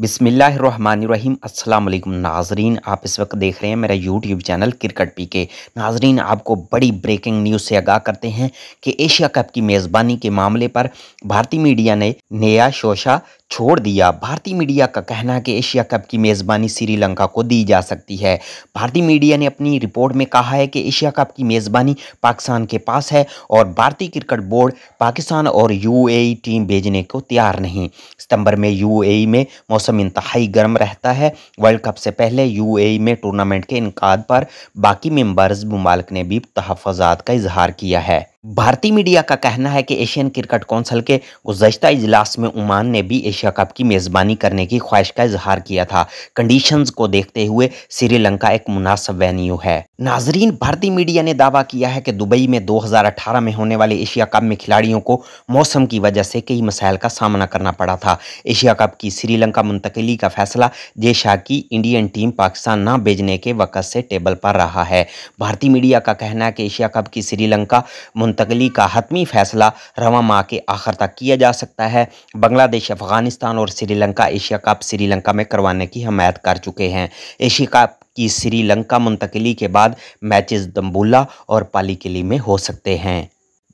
बिसमीम् अल्लाम नाजरीन आप इस वक्त देख रहे हैं मेरा यूट्यूब चैनल क्रिकेट पी के नाजरीन आपको बड़ी ब्रेकिंग न्यूज़ से आगाह करते हैं कि एशिया कप की मेज़बानी के मामले पर भारतीय मीडिया ने नया शोशा छोड़ दिया भारतीय मीडिया का कहना है कि एशिया कप की मेज़बानी श्रीलंका को दी जा सकती है भारतीय मीडिया ने अपनी रिपोर्ट में कहा है कि एशिया कप की मेज़बानी पाकिस्तान के पास है और भारतीय क्रिकेट बोर्ड पाकिस्तान और यूएई टीम भेजने को तैयार नहीं सितंबर में यूएई में मौसम इंतहाई गर्म रहता है वर्ल्ड कप से पहले यू में टूर्नामेंट के इनका पर बाकी मेम्बर्स ममालिक ने भी तहफात का इजहार किया है भारतीय मीडिया का कहना है कि एशियन क्रिकेट कौंसिल के गुजशत इजलास में उमान ने भी एशिया कप की मेज़बानी करने की ख्वाहिश का इजहार किया था कंडीशंस को देखते हुए श्रीलंका एक मुनासब वेन्यू है नाजरीन भारतीय मीडिया ने दावा किया है कि दुबई में 2018 में होने वाले एशिया कप में खिलाड़ियों को मौसम की वजह से कई मसाइल का सामना करना पड़ा था एशिया कप की श्रीलंका मुंतकली का फैसला जय शाह की इंडियन टीम पाकिस्तान न भेजने के वक़्त से टेबल पर रहा है भारतीय मीडिया का कहना है कि एशिया कप की श्रीलंका मुंतकली का हतमी फैसला रवा माह के आखिर तक किया जा सकता है बांग्लादेश अफगानिस्तान और श्रीलंका एशिया कप श्रीलंका में करवाने की हमायत कर चुके हैं एशिया कप की श्रीलंका मुंतकली के बाद मैचेस दम्बुल्ला और किली में हो सकते हैं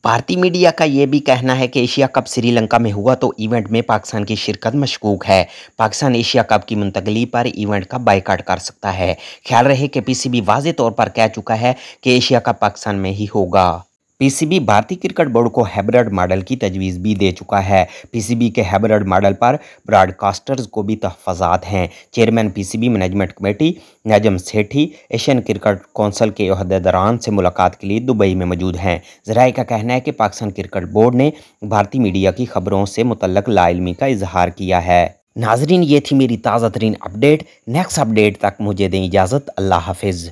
भारतीय मीडिया का ये भी कहना है कि एशिया कप श्रीलंका में हुआ तो इवेंट में पाकिस्तान की शिरकत मशकूक है पाकिस्तान एशिया कप की मुंतकली पर इवेंट का बाइकाट कर सकता है ख्याल रहे कि पीसीबी वाज तौर पर कह चुका है कि एशिया कप पाकिस्तान में ही होगा पीसीबी भारतीय क्रिकेट बोर्ड को हैब्रड मॉडल की तजवीज़ भी दे चुका है पीसीबी के हैब्रड मॉडल पर ब्रॉडकास्टर्स को भी तहफात हैं chairman PCB management committee Najam Sethi Asian cricket council के अहदेदारान से मुलाकात के लिए दुबई में मौजूद हैं ज़रा का कहना है कि पाकिस्तान क्रिकेट बोर्ड ने भारतीय मीडिया की खबरों से मुतल लाइलमी का इजहार किया है नाजरीन ये थी मेरी ताज़ा तरीन अपडेट नेक्स्ट अपडेट तक मुझे दें इजाज़त अल्लाह हाफिज़